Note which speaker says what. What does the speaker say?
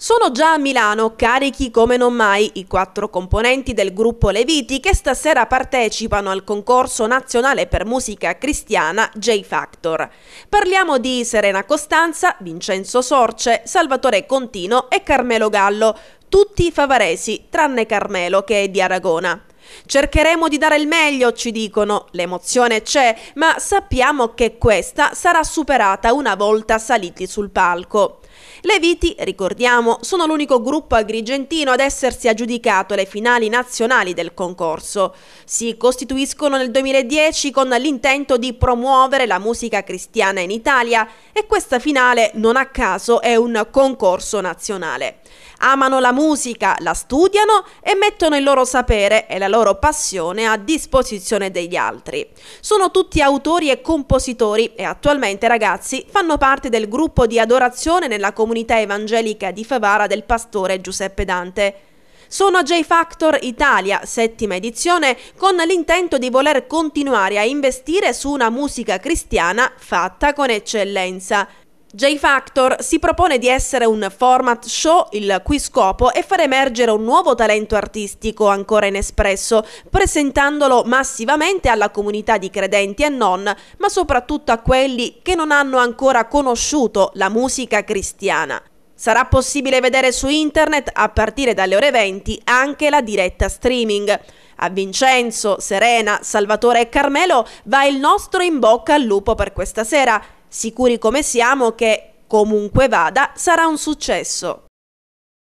Speaker 1: Sono già a Milano, carichi come non mai, i quattro componenti del gruppo Leviti che stasera partecipano al concorso nazionale per musica cristiana J-Factor. Parliamo di Serena Costanza, Vincenzo Sorce, Salvatore Contino e Carmelo Gallo, tutti favaresi tranne Carmelo che è di Aragona. Cercheremo di dare il meglio, ci dicono, l'emozione c'è, ma sappiamo che questa sarà superata una volta saliti sul palco. Le Viti, ricordiamo, sono l'unico gruppo agrigentino ad essersi aggiudicato le finali nazionali del concorso. Si costituiscono nel 2010 con l'intento di promuovere la musica cristiana in Italia e questa finale non a caso è un concorso nazionale. Amano la musica, la studiano e mettono il loro sapere e la loro passione a disposizione degli altri. Sono tutti autori e compositori e attualmente ragazzi fanno parte del gruppo di adorazione nella comunità evangelica di Favara del pastore Giuseppe Dante. Sono J Factor Italia, settima edizione, con l'intento di voler continuare a investire su una musica cristiana fatta con eccellenza. J-Factor si propone di essere un format show il cui scopo è far emergere un nuovo talento artistico ancora inespresso, presentandolo massivamente alla comunità di credenti e non, ma soprattutto a quelli che non hanno ancora conosciuto la musica cristiana. Sarà possibile vedere su internet a partire dalle ore 20 anche la diretta streaming. A Vincenzo, Serena, Salvatore e Carmelo va il nostro in bocca al lupo per questa sera, sicuri come siamo che, comunque vada, sarà un successo.